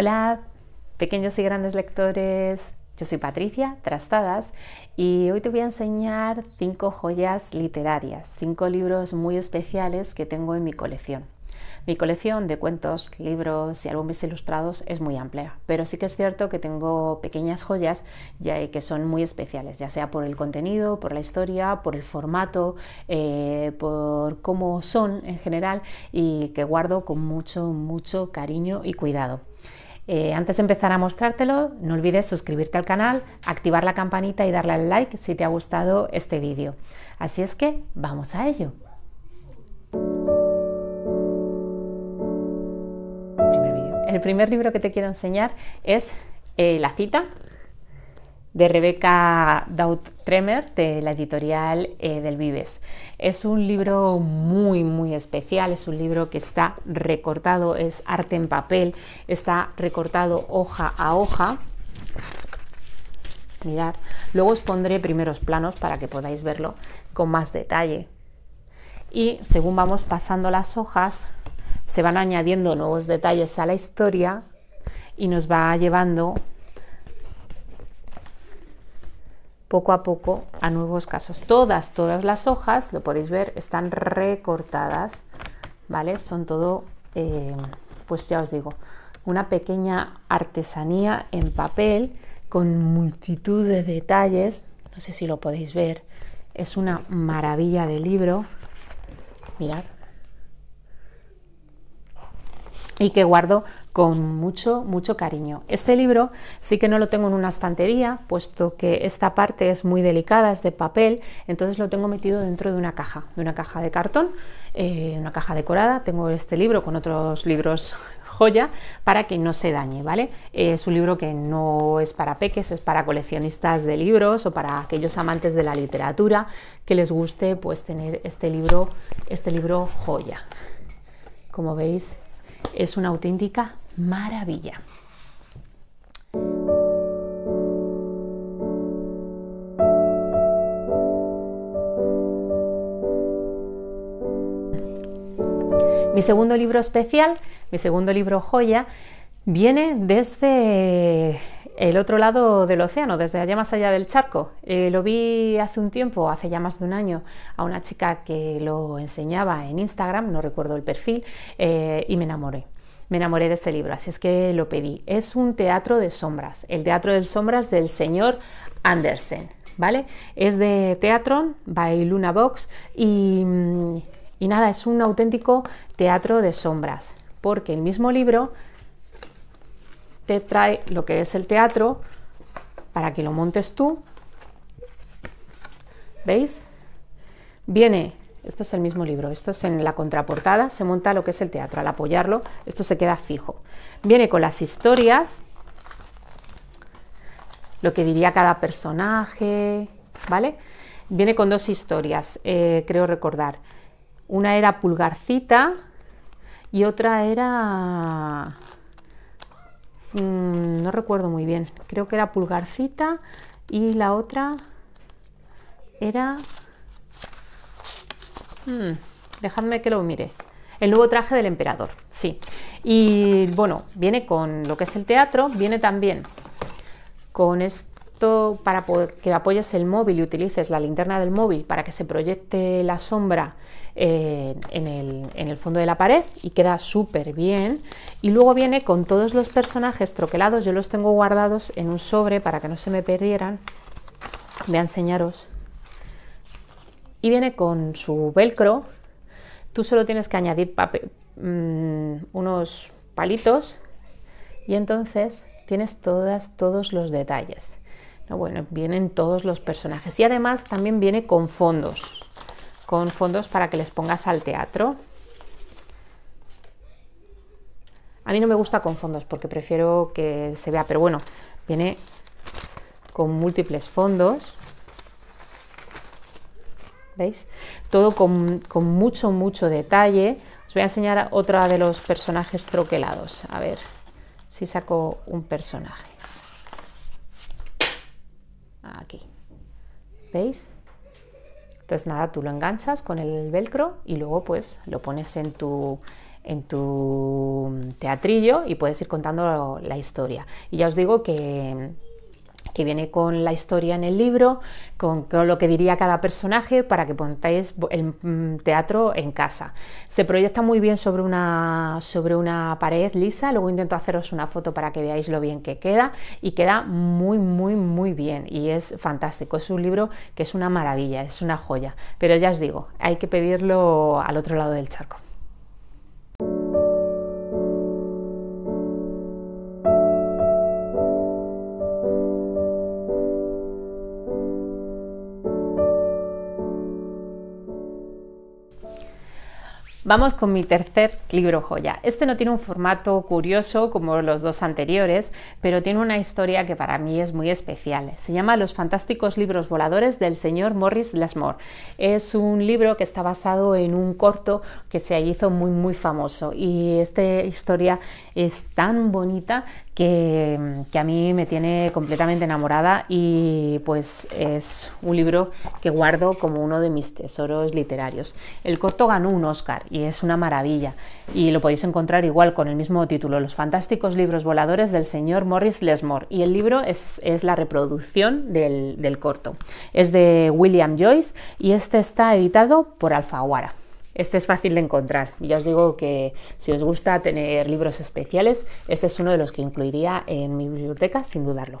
Hola, pequeños y grandes lectores. Yo soy Patricia Trastadas y hoy te voy a enseñar cinco joyas literarias, cinco libros muy especiales que tengo en mi colección. Mi colección de cuentos, libros y álbumes ilustrados es muy amplia, pero sí que es cierto que tengo pequeñas joyas que son muy especiales, ya sea por el contenido, por la historia, por el formato, eh, por cómo son en general y que guardo con mucho, mucho cariño y cuidado. Eh, antes de empezar a mostrártelo, no olvides suscribirte al canal, activar la campanita y darle al like si te ha gustado este vídeo. Así es que vamos a ello. El primer libro que te quiero enseñar es eh, La cita de Rebeca Daut-Tremer de la editorial eh, del Vives. Es un libro muy, muy especial, es un libro que está recortado, es arte en papel, está recortado hoja a hoja. Mirad, luego os pondré primeros planos para que podáis verlo con más detalle. Y según vamos pasando las hojas, se van añadiendo nuevos detalles a la historia y nos va llevando poco a poco a nuevos casos. Todas, todas las hojas, lo podéis ver, están recortadas, ¿vale? Son todo, eh, pues ya os digo, una pequeña artesanía en papel con multitud de detalles. No sé si lo podéis ver. Es una maravilla de libro. Mirad, y que guardo con mucho, mucho cariño. Este libro sí que no lo tengo en una estantería, puesto que esta parte es muy delicada, es de papel, entonces lo tengo metido dentro de una caja, de una caja de cartón, eh, una caja decorada. Tengo este libro con otros libros joya para que no se dañe, ¿vale? Es un libro que no es para peques, es para coleccionistas de libros o para aquellos amantes de la literatura que les guste pues tener este libro, este libro joya. Como veis, es una auténtica maravilla. Mi segundo libro especial, mi segundo libro joya, viene desde el otro lado del océano, desde allá más allá del charco. Eh, lo vi hace un tiempo, hace ya más de un año, a una chica que lo enseñaba en Instagram, no recuerdo el perfil, eh, y me enamoré. Me enamoré de ese libro, así es que lo pedí. Es un teatro de sombras, el teatro de sombras del señor Andersen, ¿vale? Es de Teatron by Luna Box mm, y nada, es un auténtico teatro de sombras, porque el mismo libro trae lo que es el teatro para que lo montes tú. ¿Veis? Viene, esto es el mismo libro, esto es en la contraportada, se monta lo que es el teatro. Al apoyarlo, esto se queda fijo. Viene con las historias, lo que diría cada personaje, ¿vale? Viene con dos historias, eh, creo recordar. Una era Pulgarcita y otra era Mm, no recuerdo muy bien, creo que era Pulgarcita y la otra era... Mm, dejadme que lo mire. El nuevo traje del emperador, sí. Y bueno, viene con lo que es el teatro, viene también con este para que apoyes el móvil y utilices la linterna del móvil para que se proyecte la sombra eh, en, el, fondo de la pared y queda súper bien. Y luego viene con todos los personajes troquelados, yo los tengo guardados en un sobre para que no se me perdieran. Voy a enseñaros. Y viene con su velcro. Tú solo tienes que añadir mm, unos palitos y entonces tienes todas, todos los detalles. Ah, bueno, vienen todos los personajes y además también viene con fondos, con fondos para que les pongas al teatro. A mí no me gusta con fondos porque prefiero que se vea, pero bueno, viene con múltiples fondos. ¿Veis? Todo con, con mucho, mucho detalle. Os voy a enseñar otra de los personajes troquelados. A ver si saco un personaje aquí. ¿Veis? Entonces nada, tú lo enganchas con el velcro y luego pues lo pones en tu, en tu teatrillo y puedes ir contando la historia. Y ya os digo que que viene con la historia en el libro, con, lo que diría cada personaje para que pongáis el mm, teatro en casa. Se proyecta muy bien sobre una, sobre una pared lisa, luego intento haceros una foto para que veáis lo bien que queda y queda muy, muy, muy bien y es fantástico. Es un libro que es una maravilla, es una joya, pero ya os digo, hay que pedirlo al otro lado del charco. Vamos con mi tercer libro joya. Este no tiene un formato curioso como los dos anteriores, pero tiene una historia que para mí es muy especial. Se llama Los fantásticos libros voladores del señor Morris Lasmore. Es un libro que está basado en un corto que se hizo muy muy famoso y esta historia es tan bonita que, a mí me tiene completamente enamorada y pues es un libro que guardo como uno de mis tesoros literarios. El corto ganó un Oscar y es una maravilla y lo podéis encontrar igual con el mismo título, Los fantásticos libros voladores del señor Morris Lesmore y el libro es, la reproducción del, del corto. Es de William Joyce y este está editado por Alfaguara. Este es fácil de encontrar. Ya os digo que si os gusta tener libros especiales, este es uno de los que incluiría en mi biblioteca sin dudarlo.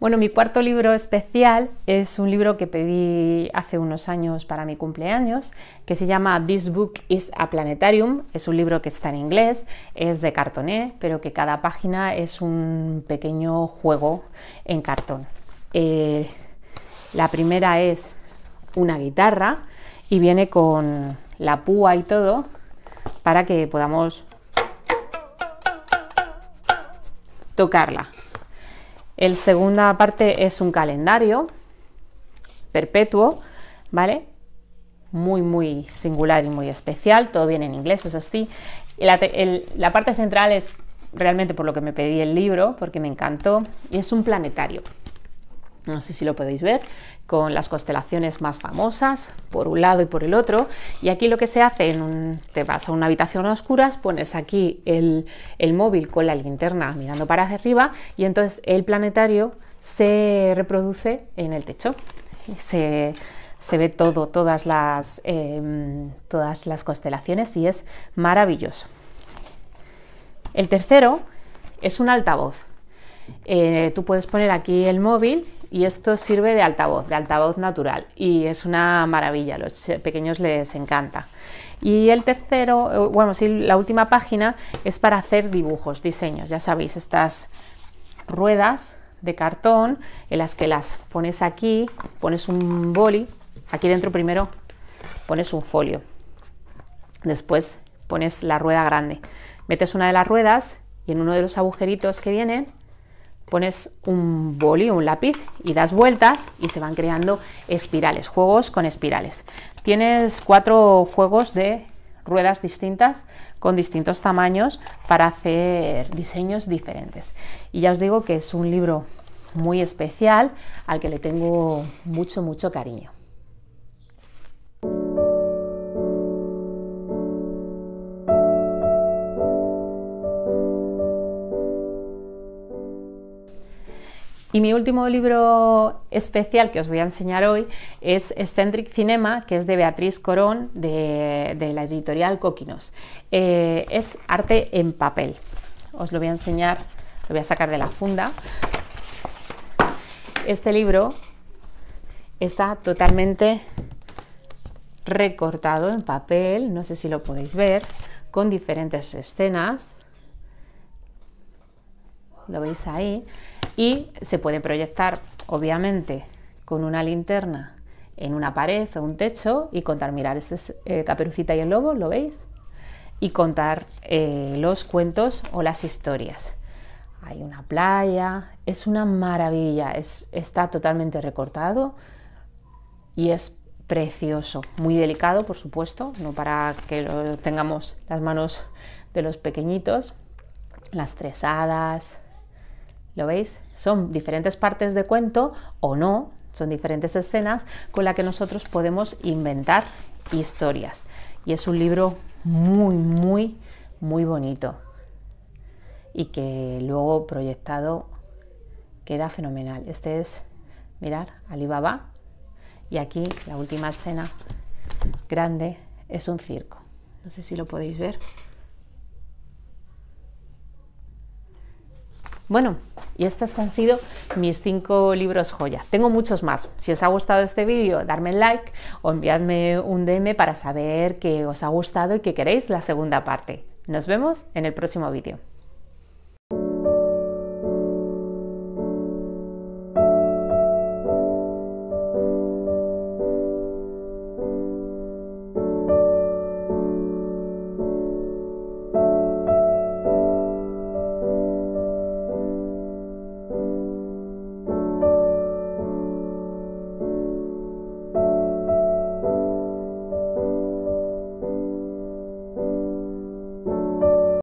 Bueno, mi cuarto libro especial es un libro que pedí hace unos años para mi cumpleaños, que se llama This Book is a Planetarium. Es un libro que está en inglés, es de cartoné, ¿eh? pero que cada página es un pequeño juego en cartón. Eh, la primera es una guitarra, y viene con la púa y todo para que podamos tocarla. El segunda parte es un calendario perpetuo, ¿vale? Muy, muy singular y muy especial, todo viene en inglés, eso sí. la parte central es realmente por lo que me pedí el libro, porque me encantó, y es un planetario no sé si lo podéis ver, con las constelaciones más famosas, por un lado y por el otro. Y aquí lo que se hace, te vas a una habitación a oscuras, pones aquí el, móvil con la linterna mirando para hacia arriba y entonces el planetario se reproduce en el techo. Se, ve todo, todas las, em, todas las constelaciones y es maravilloso. El tercero es un altavoz. Eh, tú puedes poner aquí el móvil y esto sirve de altavoz, de altavoz natural y es una maravilla, los pequeños les encanta. Y el tercero, eh, bueno, sí, la última página es para hacer dibujos, diseños, ya sabéis, estas ruedas de cartón en las que las pones aquí, pones un boli, aquí dentro primero pones un folio, después pones la rueda grande, metes una de las ruedas y en uno de los agujeritos que vienen pones un boli, un lápiz y das vueltas y se van creando espirales, juegos con espirales. Tienes cuatro juegos de ruedas distintas con distintos tamaños para hacer diseños diferentes. Y ya os digo que es un libro muy especial al que le tengo mucho, mucho cariño. Y mi último libro especial que os voy a enseñar hoy es Eccentric Cinema, que es de Beatriz Corón, de, la editorial Coquinos. Eh, es arte en papel. Os lo voy a enseñar, lo voy a sacar de la funda. Este libro está totalmente recortado en papel, no sé si lo podéis ver, con diferentes escenas. Lo veis ahí y se puede proyectar, obviamente, con una linterna en una pared o un techo y contar, mirar, este eh, Caperucita y el Lobo, ¿lo veis? Y contar eh, los cuentos o las historias. Hay una playa, es una maravilla, está totalmente recortado y es precioso, muy delicado, por supuesto, no para que tengamos las manos de los pequeñitos, las tres hadas, ¿Lo veis? Son diferentes partes de cuento o no, son diferentes escenas con las que nosotros podemos inventar historias. Y es un libro muy, muy, muy bonito. Y que luego proyectado queda fenomenal. Este es, mirar, Alibaba. Y aquí la última escena grande es un circo. No sé si lo podéis ver. Bueno, y estos han sido mis cinco libros joya. Tengo muchos más. Si os ha gustado este vídeo, darme like o enviadme un DM para saber que os ha gustado y que queréis la segunda parte. Nos vemos en el próximo vídeo.